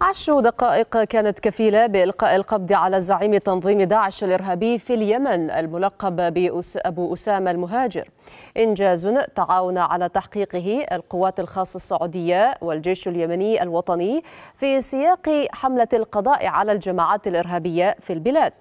عشر دقائق كانت كفيلة بإلقاء القبض على زعيم تنظيم داعش الإرهابي في اليمن الملقب بأبو أسامة المهاجر إنجاز تعاون على تحقيقه القوات الخاصة السعودية والجيش اليمني الوطني في سياق حملة القضاء على الجماعات الإرهابية في البلاد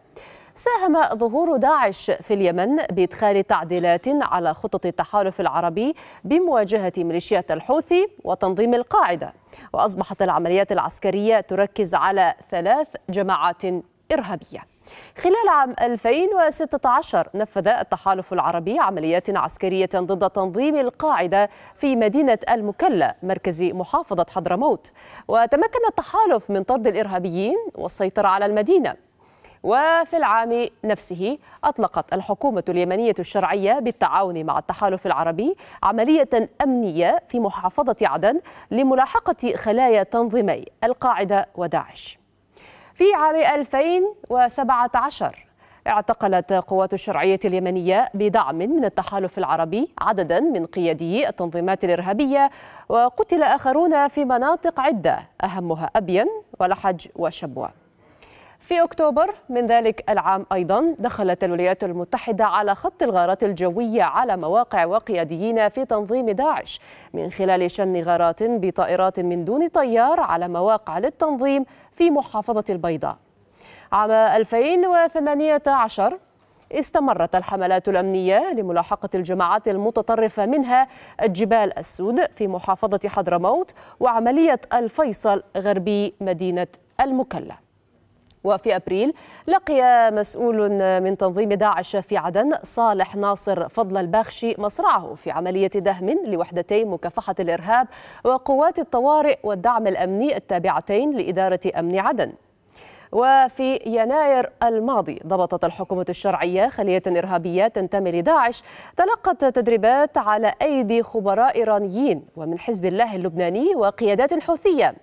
ساهم ظهور داعش في اليمن بإدخال تعديلات على خطط التحالف العربي بمواجهة ميليشيات الحوثي وتنظيم القاعدة وأصبحت العمليات العسكرية تركز على ثلاث جماعات إرهابية خلال عام 2016 نفذ التحالف العربي عمليات عسكرية ضد تنظيم القاعدة في مدينة المكلا مركز محافظة حضرموت وتمكن التحالف من طرد الإرهابيين والسيطرة على المدينة وفي العام نفسه أطلقت الحكومة اليمنية الشرعية بالتعاون مع التحالف العربي عملية أمنية في محافظة عدن لملاحقة خلايا تنظيمي القاعدة وداعش في عام 2017 اعتقلت قوات الشرعية اليمنية بدعم من التحالف العربي عددا من قيادي التنظيمات الإرهابية وقتل آخرون في مناطق عدة أهمها أبين ولحج وشبوة في أكتوبر من ذلك العام أيضا دخلت الولايات المتحدة على خط الغارات الجوية على مواقع وقياديين في تنظيم داعش من خلال شن غارات بطائرات من دون طيار على مواقع للتنظيم في محافظة البيضاء عام 2018 استمرت الحملات الأمنية لملاحقة الجماعات المتطرفة منها الجبال السود في محافظة حضرموت وعملية الفيصل غربي مدينة المكلا وفي أبريل لقي مسؤول من تنظيم داعش في عدن صالح ناصر فضل الباخشي مصرعه في عملية دهم لوحدتي مكافحة الإرهاب وقوات الطوارئ والدعم الأمني التابعتين لإدارة أمن عدن وفي يناير الماضي ضبطت الحكومة الشرعية خلية إرهابية تنتمي لداعش تلقت تدريبات على أيدي خبراء إيرانيين ومن حزب الله اللبناني وقيادات حوثية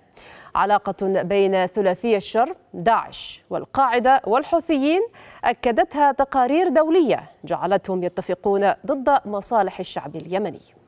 علاقة بين ثلاثي الشر داعش والقاعدة والحوثيين أكدتها تقارير دولية جعلتهم يتفقون ضد مصالح الشعب اليمني